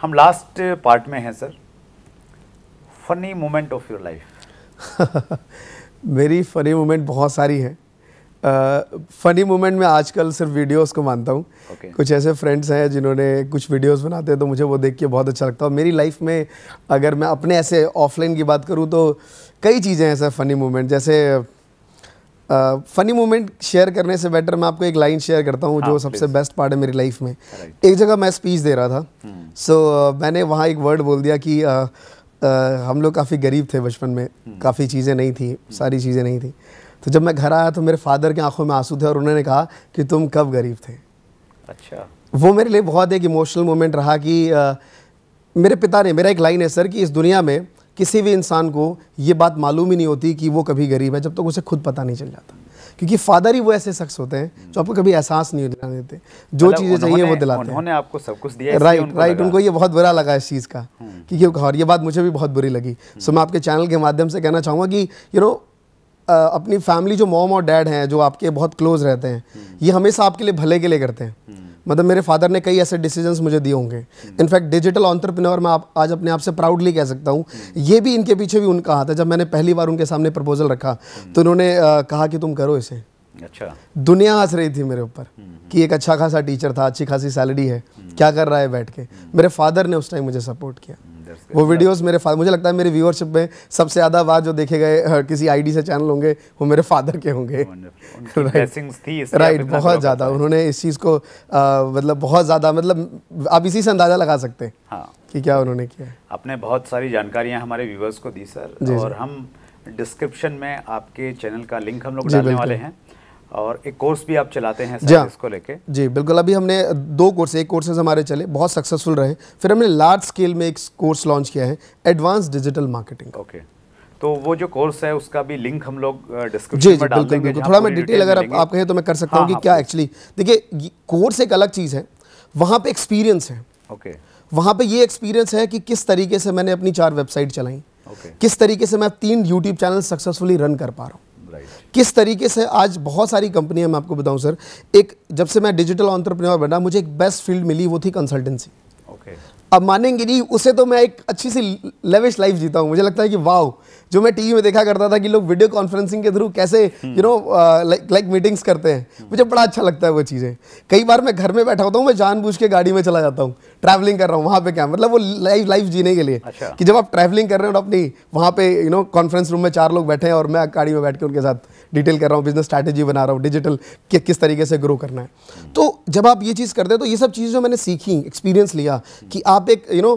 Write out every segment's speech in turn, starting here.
हम last part में हैं sir funny moment of your life मेरी फ़नी मोमेंट बहुत सारी है फ़नी uh, मोमेंट में आजकल सिर्फ वीडियोस को मानता हूँ okay. कुछ ऐसे फ्रेंड्स हैं जिन्होंने कुछ वीडियोस बनाते हैं तो मुझे वो देख के बहुत अच्छा लगता है मेरी लाइफ में अगर मैं अपने ऐसे ऑफलाइन की बात करूँ तो कई चीज़ें हैं सर फ़नी मोमेंट जैसे फनी मोमेंट शेयर करने से बेटर मैं आपको एक लाइन शेयर करता हूँ हाँ, जो सबसे बेस्ट पार्ट है मेरी लाइफ में right. एक जगह मैं स्पीच दे रहा था सो हम्म। so, uh, मैंने वहाँ एक वर्ड बोल दिया कि uh, uh, हम लोग काफ़ी गरीब थे बचपन में हम्म। काफ़ी चीज़ें नहीं थी हम्म। सारी चीज़ें नहीं थी तो जब मैं घर आया तो मेरे फादर की आंखों में आंसू थे और उन्होंने कहा कि तुम कब गरीब थे अच्छा वो मेरे लिए बहुत एक इमोशनल मोमेंट रहा कि मेरे पिता ने मेरा एक लाइन है सर कि इस दुनिया में किसी भी इंसान को ये बात मालूम ही नहीं होती कि वो कभी गरीब है जब तक तो उसे खुद पता नहीं चल जाता क्योंकि फादर ही वो ऐसे शख्स होते हैं जो आपको कभी एहसास नहीं दिला देते जो मतलब चीज़ें चाहिए वो दिलाते हैं उन्होंने आपको सब कुछ दिया राइट उनको राइट उनको ये बहुत बुरा लगा इस चीज़ का हम्म। कि और ये बात मुझे भी बहुत बुरी लगी सो हम्म। मैं आपके चैनल के माध्यम से कहना चाहूँगा कि यू नो अपनी फैमिली जो मॉम और डैड हैं जो आपके बहुत क्लोज रहते हैं हम्म। ये हमेशा आपके लिए भले के लिए करते हैं मतलब मेरे फादर ने कई ऐसे डिसीजन मुझे दिए होंगे इनफैक्ट डिजिटल ऑन्टरप्रिनोर मैं आप आज अपने आप से प्राउडली कह सकता हूँ ये भी इनके पीछे भी उनका हाथ है जब मैंने पहली बार उनके सामने प्रपोजल रखा तो उन्होंने कहा कि तुम करो इसे अच्छा दुनिया हंस रही थी मेरे ऊपर हम्म, हम्म। कि एक अच्छा खासा टीचर था अच्छी खासी सैलरी है हम्म। क्या कर रहा है बैठ के मेरे फादर ने उस टाइम मुझे सपोर्ट किया वो वीडियोस मेरे फादर मुझे लगता है मेरे व्यूअरशिप में सबसे ज़्यादा बार जो देखे गए किसी आईडी से चैनल होंगे वो मेरे फादर के होंगे राइट राइट बहुत ज़्यादा उन्होंने इस चीज़ को मतलब बहुत ज़्यादा मतलब आप इसी से अंदाज़ा लगा सकते हैं हाँ। कि क्या उन्होंने किया आपने बहुत सारी जानकारियां हमारे व्यूअर्स को दी सर और हम डिस्क्रिप्शन में आपके चैनल का लिंक हम लोग डालने वाले हैं और एक कोर्स भी आप चलाते हैं जी इसको लेके जी बिल्कुल अभी हमने दो कोर्स एक कोर्सेज हमारे चले बहुत सक्सेसफुल रहे फिर हमने लार्ज स्केल में एक कोर्स लॉन्च किया है एडवांस डिजिटल मार्केटिंग ओके तो वो जो कोर्स है उसका भी लिंक हम लोग डिस्क्रिप्शन में डाल देंगे थोड़ा मैं डिटेल अगर आप कहें तो मैं कर सकता हूँ हाँ, कि हाँ, क्या एक्चुअली देखिए कोर्स एक अलग चीज़ है वहाँ पे एक्सपीरियंस है ओके वहाँ पे ये एक्सपीरियंस है कि किस तरीके से मैंने अपनी चार वेबसाइट चलाई किस तरीके से मैं तीन यूट्यूब चैनल सक्सेसफुली रन कर पा रहा हूँ किस तरीके से आज बहुत सारी कंपनियां मैं आपको बताऊं सर एक जब से मैं डिजिटल ऑन्टरप्रेन्योर बना मुझे एक बेस्ट फील्ड मिली वो थी कंसल्टेंसी अब मानेंगे नहीं उसे तो मैं एक अच्छी सी लेविश लाइफ जीता हूँ मुझे लगता है कि वाह जो मैं टीवी में देखा करता था कि लोग वीडियो कॉन्फ्रेंसिंग के थ्रू कैसे you know like like meetings करते हैं हम्म। मुझे बड़ा अच्छा लगता है वो चीज़ें कई बार मैं घर में बैठा होता हूँ मैं जानबूझ के गाड़ी में चला जाता हूँ ट्रैवलिंग कर रहा हूँ वहाँ पे क्या मतलब वो लाइफ लाइफ जीने के लिए अच्छा। कि जब आप ट्रैवलिंग कर रहे हो और अपनी वहाँ पे यू नो कॉन्फ्रेंस रूम में चार लोग बैठे हैं और मैं गाड़ी में बैठ के उनके साथ डिटेल कर रहा हूँ बिजनेस स्ट्रैटेजी बना रहा हूँ डिजिटल कि किस तरीके से ग्रो करना है हम्म। तो जब आप ये चीज़ करते हैं तो ये सब चीज़ जो मैंने सीखी एक्सपीरियंस लिया कि आप आप एक यू नो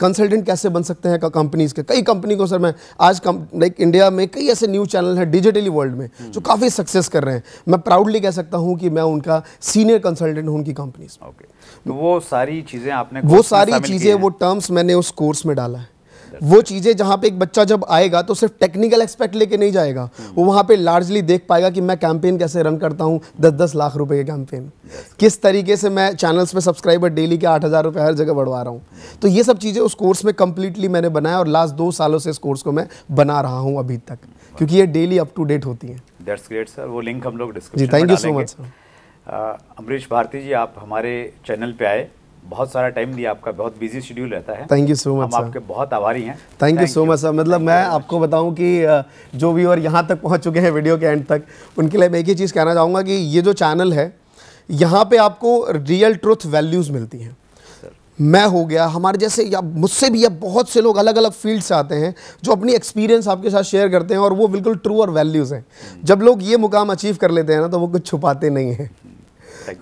कंसल्टेंट कैसे बन सकते हैं कंपनीज के कई कंपनी को सर मैं आज लाइक इंडिया में कई ऐसे न्यूज़ चैनल हैं डिजिटली वर्ल्ड में hmm. जो काफ़ी सक्सेस कर रहे हैं मैं प्राउडली कह सकता हूँ कि मैं उनका सीनियर कंसल्टेंट हूँ उनकी कंपनीज में okay. तो वो सारी चीज़ें आपने वो सारी चीज़ें वो टर्म्स मैंने उस कोर्स में डाला है वो चीज़ें जहाँ पे एक बच्चा जब आएगा तो सिर्फ टेक्निकल एक्सपेक्ट लेके नहीं जाएगा वो वहाँ पे लार्जली देख पाएगा कि मैं कैंपेन कैसे रन करता हूँ दस दस लाख रुपए के कैंपेन किस तरीके से मैं चैनल्स पे सब्सक्राइबर डेली के आठ हज़ार रुपये हर जगह बढ़वा रहा हूँ तो ये सब चीज़ें उस कोर्स में कम्प्लीटली मैंने बनाया और लास्ट दो सालों से इस कोर्स को मैं बना रहा हूँ अभी तक क्योंकि ये डेली अप टू डेट होती है thank you so much sir Amrish Bharti ji आप हमारे चैनल पर आए बहुत सारा टाइम दिया आपका बहुत बिजी शेड्यूल रहता है थैंक यू सो मच आपके बहुत आभारी हैं thank you so much sir मतलब मैं आपको बताऊं कि जो भी और यहाँ तक पहुँच चुके हैं वीडियो के एंड तक उनके लिए मैं एक ही चीज़ कहना चाहूँगा कि ये जो चैनल है यहाँ पे आपको रियल ट्रुथ वैल्यूज़ मिलती हैं मैं हो गया हमारे जैसे या मुझसे भी या बहुत से लोग अलग अलग फील्ड से आते हैं जो अपनी एक्सपीरियंस आपके साथ शेयर करते हैं और वो बिल्कुल ट्रू और वैल्यूज़ हैं hmm. जब लोग ये मुकाम अचीव कर लेते हैं ना तो वो कुछ छुपाते नहीं हैं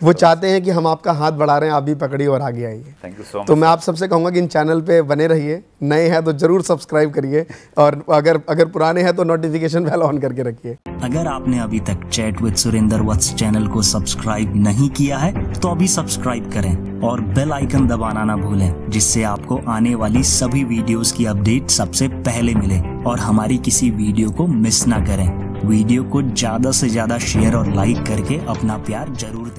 वो चाहते हैं कि हम आपका हाथ बढ़ा रहे हैं आप भी पकड़िए और आगे आइए थैंक यू सो मच तो मैं आप सबसे कहूँगा कि इन चैनल पे बने रहिए नए हैं तो जरूर सब्सक्राइब करिए और अगर अगर पुराने हैं तो नोटिफिकेशन बेल ऑन करके रखिए अगर आपने अभी तक chat with Surendra Vats channel को सब्सक्राइब नहीं किया है तो अभी सब्सक्राइब करें और बेल आइकन दबाना ना भूलें जिससे आपको आने वाली सभी वीडियोस की अपडेट सबसे पहले मिले और हमारी किसी वीडियो को मिस ना करें वीडियो को ज्यादा से ज्यादा शेयर और लाइक करके अपना प्यार जरूर दें